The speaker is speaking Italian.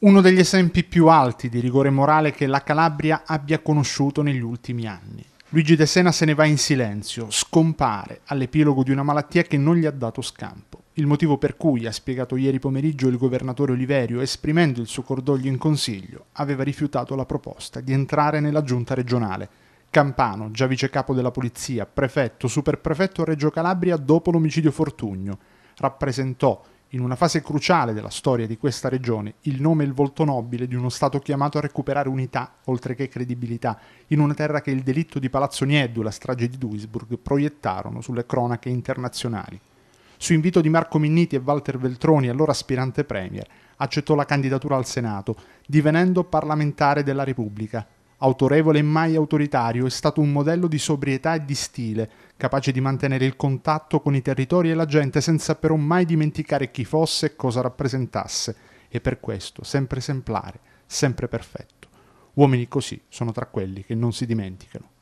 uno degli esempi più alti di rigore morale che la Calabria abbia conosciuto negli ultimi anni. Luigi De Sena se ne va in silenzio, scompare all'epilogo di una malattia che non gli ha dato scampo. Il motivo per cui, ha spiegato ieri pomeriggio il governatore Oliverio, esprimendo il suo cordoglio in consiglio, aveva rifiutato la proposta di entrare nella giunta regionale. Campano, già vicecapo della polizia, prefetto, superprefetto a Reggio Calabria dopo l'omicidio Fortugno, rappresentò in una fase cruciale della storia di questa regione, il nome e il volto nobile di uno Stato chiamato a recuperare unità, oltre che credibilità, in una terra che il delitto di Palazzo Nieddu e la strage di Duisburg proiettarono sulle cronache internazionali. Su invito di Marco Minniti e Walter Veltroni, allora aspirante premier, accettò la candidatura al Senato, divenendo parlamentare della Repubblica. Autorevole e mai autoritario, è stato un modello di sobrietà e di stile, capace di mantenere il contatto con i territori e la gente senza però mai dimenticare chi fosse e cosa rappresentasse, e per questo sempre esemplare, sempre perfetto. Uomini così sono tra quelli che non si dimenticano.